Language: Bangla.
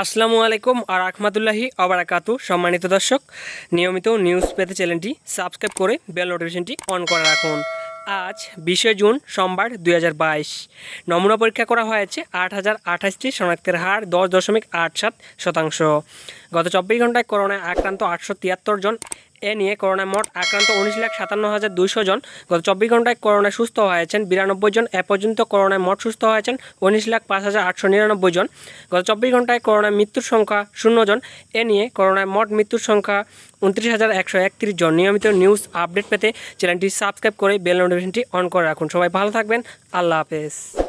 আসসালামু আলাইকুম আর রহমতুল্লাহি আবরাকাতু সম্মানিত দর্শক নিয়মিত নিউজ পেতে চ্যানেলটি সাবস্ক্রাইব করে বেল নোটিফিকেশনটি অন করে রাখুন আজ বিশে জুন সোমবার দুই নমুনা পরীক্ষা করা হয়েছে আট হাজার আঠাশটি শনাক্তের হার দশ দশমিক আট সাত শতাংশ গত চব্বিশ ঘন্টায় করোনায় আক্রান্ত আটশো তিয়াত্তর জন এ নিয়ে করোনায় মোট আক্রান্ত উনিশ লাখ সাতান্ন হাজার দুইশো জন গত চব্বিশ ঘন্টায় করোনায় সুস্থ হয়েছেন বিরানব্বই জন এ পর্যন্ত করোনায় মোট সুস্থ হয়েছেন উনিশ লাখ পাঁচ হাজার আটশো নিরানব্বই জন গত চব্বিশ ঘন্টায় করোনায় মৃত্যুর সংখ্যা শূন্য জন এ নিয়ে করোনায় মোট মৃত্যুর সংখ্যা উনত্রিশ হাজার একশো একত্রিশ জন নিয়মিত নিউজ আপডেট পেতে চ্যানেলটি সাবস্ক্রাইব করে বেল নোটিফিকেশনটি অন করে রাখুন সবাই ভালো থাকবেন আল্লাহ হাফেজ